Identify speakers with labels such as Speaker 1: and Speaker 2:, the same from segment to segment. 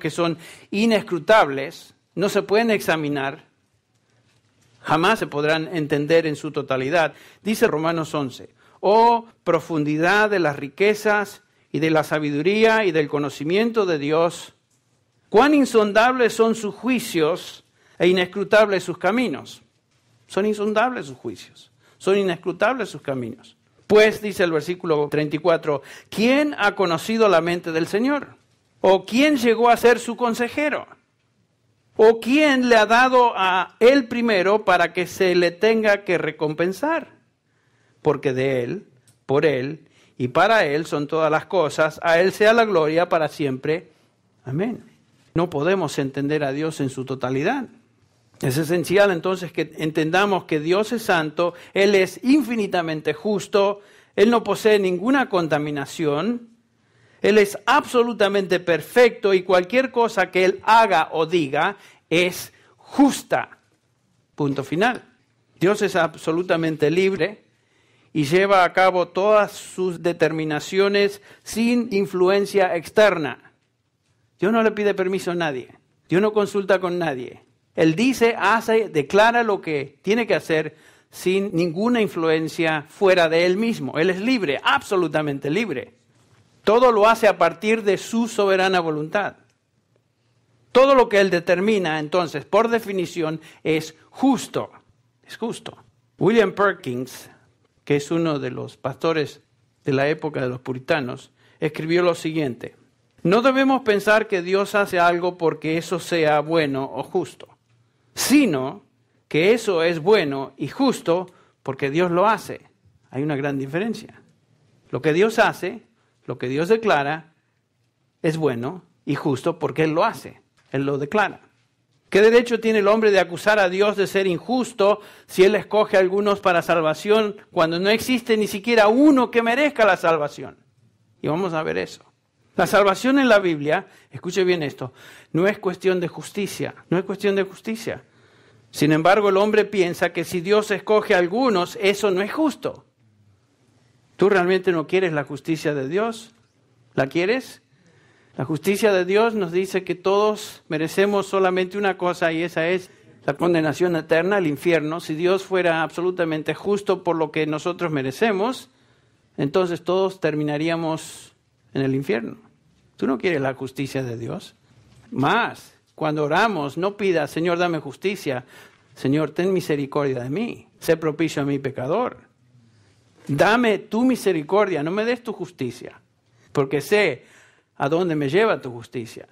Speaker 1: que son inescrutables, no se pueden examinar, jamás se podrán entender en su totalidad. Dice Romanos 11, oh profundidad de las riquezas y de la sabiduría y del conocimiento de Dios, cuán insondables son sus juicios e inescrutables sus caminos. Son insondables sus juicios, son inescrutables sus caminos. Pues dice el versículo 34, ¿quién ha conocido la mente del Señor? ¿O quién llegó a ser su consejero? ¿O quién le ha dado a él primero para que se le tenga que recompensar? Porque de él, por él y para él son todas las cosas. A él sea la gloria para siempre. Amén. No podemos entender a Dios en su totalidad. Es esencial entonces que entendamos que Dios es santo, Él es infinitamente justo, Él no posee ninguna contaminación, él es absolutamente perfecto y cualquier cosa que Él haga o diga es justa. Punto final. Dios es absolutamente libre y lleva a cabo todas sus determinaciones sin influencia externa. Dios no le pide permiso a nadie. Dios no consulta con nadie. Él dice, hace, declara lo que tiene que hacer sin ninguna influencia fuera de él mismo. Él es libre, absolutamente libre. Todo lo hace a partir de su soberana voluntad. Todo lo que Él determina, entonces, por definición, es justo. Es justo. William Perkins, que es uno de los pastores de la época de los puritanos, escribió lo siguiente. No debemos pensar que Dios hace algo porque eso sea bueno o justo, sino que eso es bueno y justo porque Dios lo hace. Hay una gran diferencia. Lo que Dios hace lo que Dios declara es bueno y justo porque Él lo hace, Él lo declara. ¿Qué derecho tiene el hombre de acusar a Dios de ser injusto si Él escoge a algunos para salvación cuando no existe ni siquiera uno que merezca la salvación? Y vamos a ver eso. La salvación en la Biblia, escuche bien esto, no es cuestión de justicia, no es cuestión de justicia. Sin embargo, el hombre piensa que si Dios escoge a algunos, eso no es justo. ¿Tú realmente no quieres la justicia de Dios? ¿La quieres? La justicia de Dios nos dice que todos merecemos solamente una cosa y esa es la condenación eterna el infierno. Si Dios fuera absolutamente justo por lo que nosotros merecemos, entonces todos terminaríamos en el infierno. Tú no quieres la justicia de Dios. Más, cuando oramos, no pidas, Señor, dame justicia. Señor, ten misericordia de mí. Sé propicio a mi pecador. Dame tu misericordia, no me des tu justicia, porque sé a dónde me lleva tu justicia.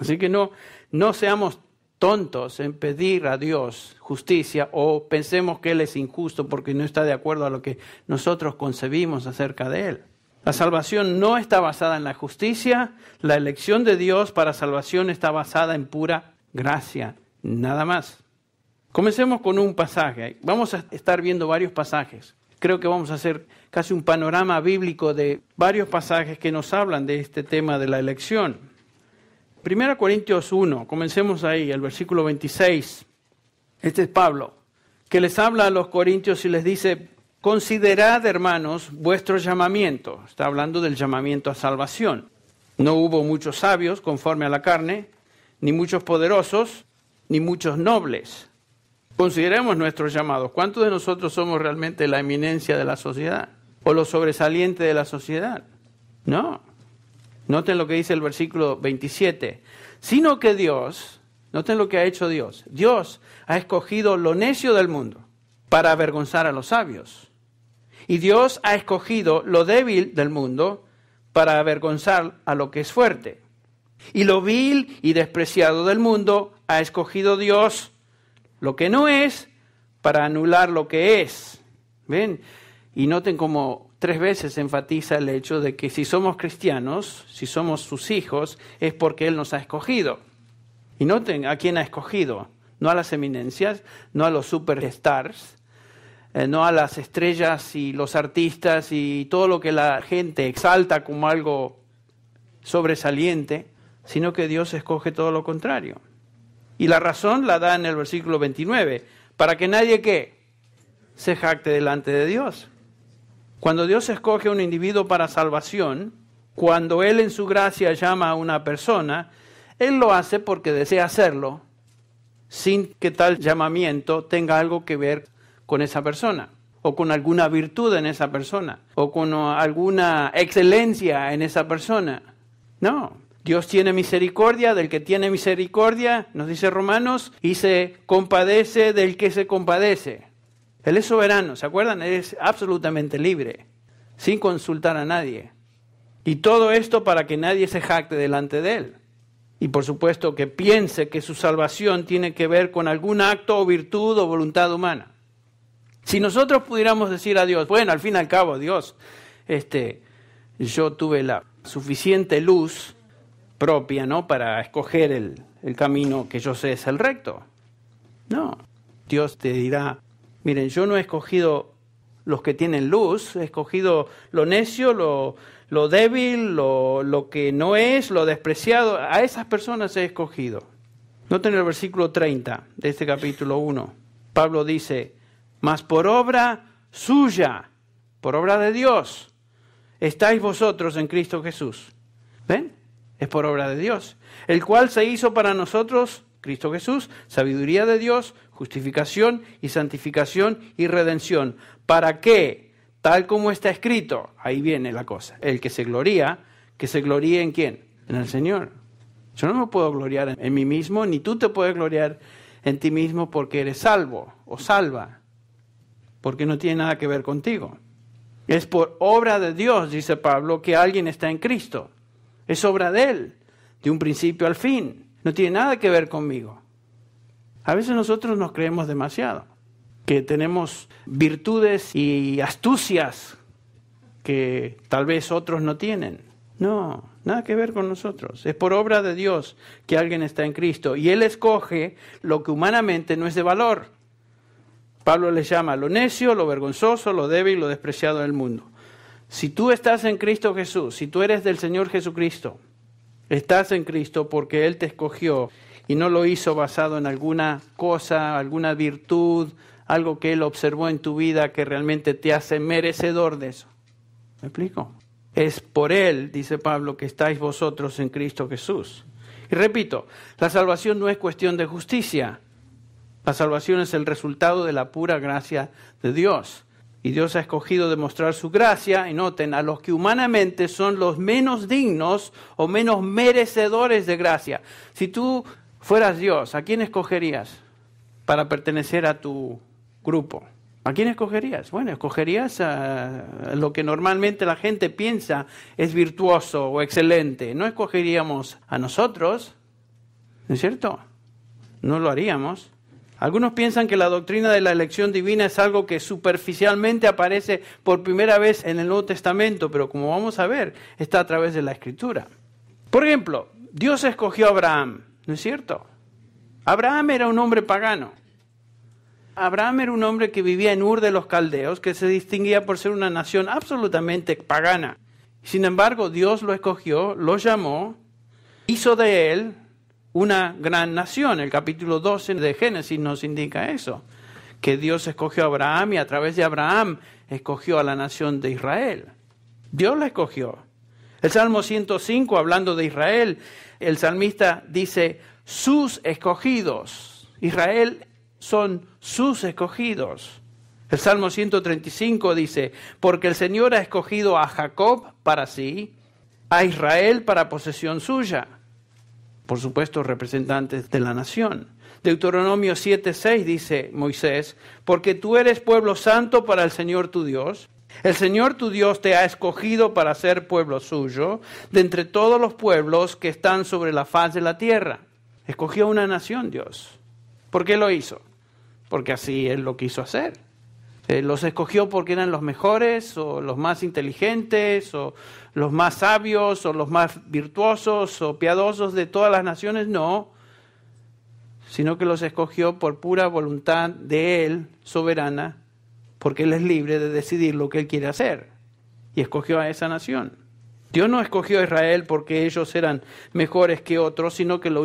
Speaker 1: Así que no, seamos tontos en pedir a Dios justicia o pensemos que Él es injusto porque no está de acuerdo a lo que nosotros concebimos acerca de Él. La salvación no está basada en la justicia, la elección de Dios para salvación está basada en pura gracia, nada más. Comencemos con un pasaje, vamos a estar viendo varios pasajes creo que vamos a hacer casi un panorama bíblico de varios pasajes que nos hablan de este tema de la elección. Primero Corintios 1, comencemos ahí, el versículo 26. Este es Pablo, que les habla a los corintios y les dice, considerad hermanos vuestro llamamiento. Está hablando del llamamiento a salvación. No hubo muchos sabios conforme a la carne, ni muchos poderosos, ni muchos nobles Consideremos nuestros llamados. ¿Cuántos de nosotros somos realmente la eminencia de la sociedad? ¿O lo sobresaliente de la sociedad? No. Noten lo que dice el versículo 27. Sino que Dios, noten lo que ha hecho Dios. Dios ha escogido lo necio del mundo para avergonzar a los sabios. Y Dios ha escogido lo débil del mundo para avergonzar a lo que es fuerte. Y lo vil y despreciado del mundo ha escogido Dios lo que no es para anular lo que es. ¿Ven? Y noten cómo tres veces enfatiza el hecho de que si somos cristianos, si somos sus hijos, es porque Él nos ha escogido. Y noten a quién ha escogido, no a las eminencias, no a los superstars, eh, no a las estrellas y los artistas y todo lo que la gente exalta como algo sobresaliente, sino que Dios escoge todo lo contrario. Y la razón la da en el versículo 29, para que nadie que se jacte delante de Dios. Cuando Dios escoge a un individuo para salvación, cuando Él en su gracia llama a una persona, Él lo hace porque desea hacerlo, sin que tal llamamiento tenga algo que ver con esa persona, o con alguna virtud en esa persona, o con alguna excelencia en esa persona. No, Dios tiene misericordia del que tiene misericordia, nos dice Romanos, y se compadece del que se compadece. Él es soberano, ¿se acuerdan? Él es absolutamente libre, sin consultar a nadie. Y todo esto para que nadie se jacte delante de él. Y por supuesto que piense que su salvación tiene que ver con algún acto o virtud o voluntad humana. Si nosotros pudiéramos decir a Dios, bueno, al fin y al cabo, Dios, este, yo tuve la suficiente luz propia, ¿no? Para escoger el, camino que yo sé es el recto. No. Dios te dirá, miren, yo no he escogido los que tienen luz, he escogido lo necio, lo, lo débil, lo, lo, que no es, lo despreciado, a esas personas he escogido. Noten el versículo 30 de este capítulo 1. Pablo dice, mas por obra suya, por obra de Dios, estáis vosotros en Cristo Jesús. ¿Ven? es por obra de Dios, el cual se hizo para nosotros, Cristo Jesús, sabiduría de Dios, justificación y santificación y redención, para qué? tal como está escrito, ahí viene la cosa, el que se gloría, que se gloríe en quién, en el Señor. Yo no me puedo gloriar en mí mismo, ni tú te puedes gloriar en ti mismo porque eres salvo o salva, porque no tiene nada que ver contigo. Es por obra de Dios, dice Pablo, que alguien está en Cristo. Es obra de Él, de un principio al fin. No tiene nada que ver conmigo. A veces nosotros nos creemos demasiado, que tenemos virtudes y astucias que tal vez otros no tienen. No, nada que ver con nosotros. Es por obra de Dios que alguien está en Cristo y Él escoge lo que humanamente no es de valor. Pablo le llama lo necio, lo vergonzoso, lo débil, lo despreciado del mundo. Si tú estás en Cristo Jesús, si tú eres del Señor Jesucristo, estás en Cristo porque Él te escogió y no lo hizo basado en alguna cosa, alguna virtud, algo que Él observó en tu vida que realmente te hace merecedor de eso. ¿Me explico? Es por Él, dice Pablo, que estáis vosotros en Cristo Jesús. Y repito, la salvación no es cuestión de justicia. La salvación es el resultado de la pura gracia de Dios. Y Dios ha escogido demostrar su gracia, y noten, a los que humanamente son los menos dignos o menos merecedores de gracia. Si tú fueras Dios, ¿a quién escogerías para pertenecer a tu grupo? ¿A quién escogerías? Bueno, escogerías a lo que normalmente la gente piensa es virtuoso o excelente. No escogeríamos a nosotros, es cierto? No lo haríamos. Algunos piensan que la doctrina de la elección divina es algo que superficialmente aparece por primera vez en el Nuevo Testamento, pero como vamos a ver, está a través de la Escritura. Por ejemplo, Dios escogió a Abraham, ¿no es cierto? Abraham era un hombre pagano. Abraham era un hombre que vivía en Ur de los Caldeos, que se distinguía por ser una nación absolutamente pagana. Sin embargo, Dios lo escogió, lo llamó, hizo de él una gran nación. El capítulo 12 de Génesis nos indica eso, que Dios escogió a Abraham y a través de Abraham escogió a la nación de Israel. Dios la escogió. El Salmo 105, hablando de Israel, el salmista dice, sus escogidos. Israel son sus escogidos. El Salmo 135 dice, porque el Señor ha escogido a Jacob para sí, a Israel para posesión suya por supuesto, representantes de la nación. Deuteronomio 7:6 dice Moisés, porque tú eres pueblo santo para el Señor tu Dios. El Señor tu Dios te ha escogido para ser pueblo suyo de entre todos los pueblos que están sobre la faz de la tierra. Escogió una nación Dios. ¿Por qué lo hizo? Porque así Él lo quiso hacer. Eh, los escogió porque eran los mejores o los más inteligentes o los más sabios o los más virtuosos o piadosos de todas las naciones, no, sino que los escogió por pura voluntad de Él, soberana, porque Él es libre de decidir lo que Él quiere hacer. Y escogió a esa nación. Dios no escogió a Israel porque ellos eran mejores que otros, sino que lo hizo.